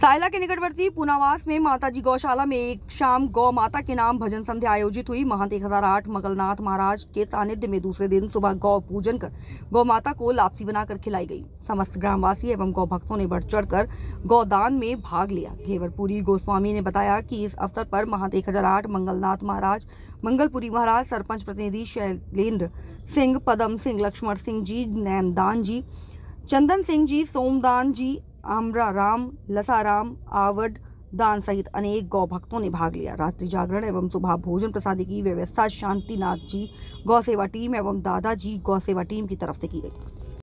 साहिला के निकटवर्ती पूनावास में माताजी गौशाला में एक शाम गौ माता के नाम भजन संध्या आयोजित हुई महंत एक हजार आठ मगलनाथ महाराज के सानिध्य में दूसरे दिन सुबह गौ पूजन कर गौ माता को लापसी बनाकर खिलाई गई समस्त ग्रामवासी एवं गौ भक्तों ने बढ़ चढ़ कर गौदान में भाग लिया घेवरपुरी गोस्वामी ने बताया कि इस अवसर पर महंत एक हजार आठ मंगलनाथ महाराज मंगलपुरी महाराज सरपंच प्रतिनिधि शैलेन्द्र सिंह पदम सिंह लक्ष्मण सिंह जी नैनदान जी चंदन सिंह जी सोमदान जी आमरा राम लसाराम आवड दान सहित अनेक गौ भक्तों ने भाग लिया रात्रि जागरण एवं सुबह भोजन प्रसादी की व्यवस्था शांतिनाथ जी गौ सेवा टीम एवं दादाजी गौ सेवा टीम की तरफ से की गई